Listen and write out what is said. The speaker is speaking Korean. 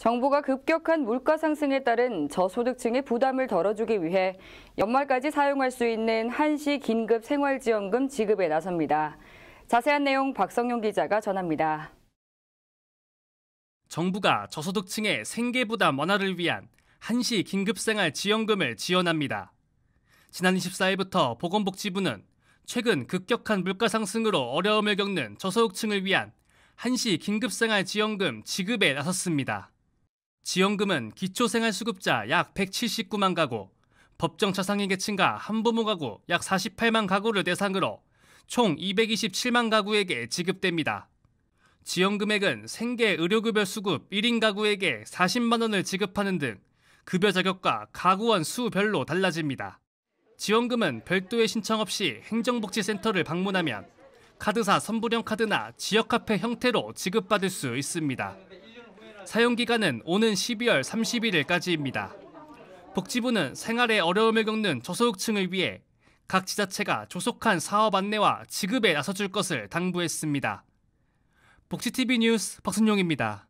정부가 급격한 물가 상승에 따른 저소득층의 부담을 덜어주기 위해 연말까지 사용할 수 있는 한시 긴급 생활지원금 지급에 나섭니다. 자세한 내용 박성용 기자가 전합니다. 정부가 저소득층의 생계 부담 완화를 위한 한시 긴급생활 지원금을 지원합니다. 지난 24일부터 보건복지부는 최근 급격한 물가 상승으로 어려움을 겪는 저소득층을 위한 한시 긴급생활 지원금 지급에 나섰습니다. 지원금은 기초생활수급자 약 179만 가구, 법정차 상위 계층과 한부모 가구 약 48만 가구를 대상으로 총 227만 가구에게 지급됩니다. 지원금액은 생계 의료급여 수급 1인 가구에게 40만 원을 지급하는 등 급여 자격과 가구원 수별로 달라집니다. 지원금은 별도의 신청 없이 행정복지센터를 방문하면 카드사 선불형 카드나 지역화폐 형태로 지급받을 수 있습니다. 사용 기간은 오는 12월 31일까지입니다. 복지부는 생활에 어려움을 겪는 저소득층을 위해 각 지자체가 조속한 사업 안내와 지급에 나서줄 것을 당부했습니다. 복지TV 뉴스 박순용입니다.